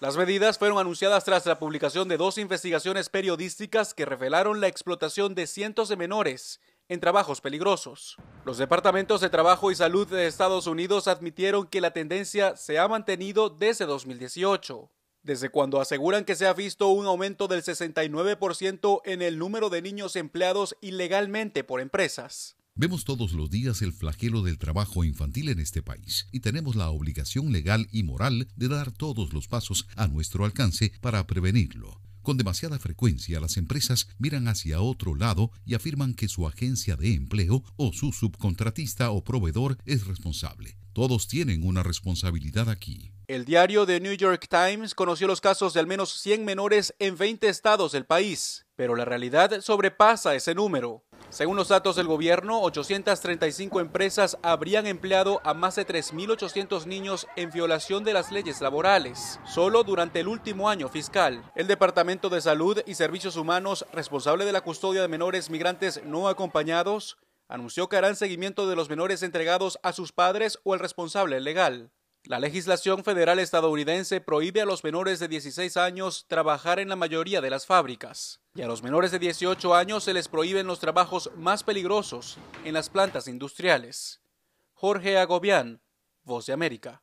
Las medidas fueron anunciadas tras la publicación de dos investigaciones periodísticas que revelaron la explotación de cientos de menores en trabajos peligrosos. Los departamentos de trabajo y salud de Estados Unidos admitieron que la tendencia se ha mantenido desde 2018, desde cuando aseguran que se ha visto un aumento del 69% en el número de niños empleados ilegalmente por empresas. Vemos todos los días el flagelo del trabajo infantil en este país y tenemos la obligación legal y moral de dar todos los pasos a nuestro alcance para prevenirlo. Con demasiada frecuencia las empresas miran hacia otro lado y afirman que su agencia de empleo o su subcontratista o proveedor es responsable. Todos tienen una responsabilidad aquí. El diario The New York Times conoció los casos de al menos 100 menores en 20 estados del país, pero la realidad sobrepasa ese número. Según los datos del gobierno, 835 empresas habrían empleado a más de 3.800 niños en violación de las leyes laborales, solo durante el último año fiscal. El Departamento de Salud y Servicios Humanos, responsable de la custodia de menores migrantes no acompañados, anunció que harán seguimiento de los menores entregados a sus padres o el responsable legal. La legislación federal estadounidense prohíbe a los menores de 16 años trabajar en la mayoría de las fábricas y a los menores de 18 años se les prohíben los trabajos más peligrosos en las plantas industriales. Jorge Agobián, Voz de América.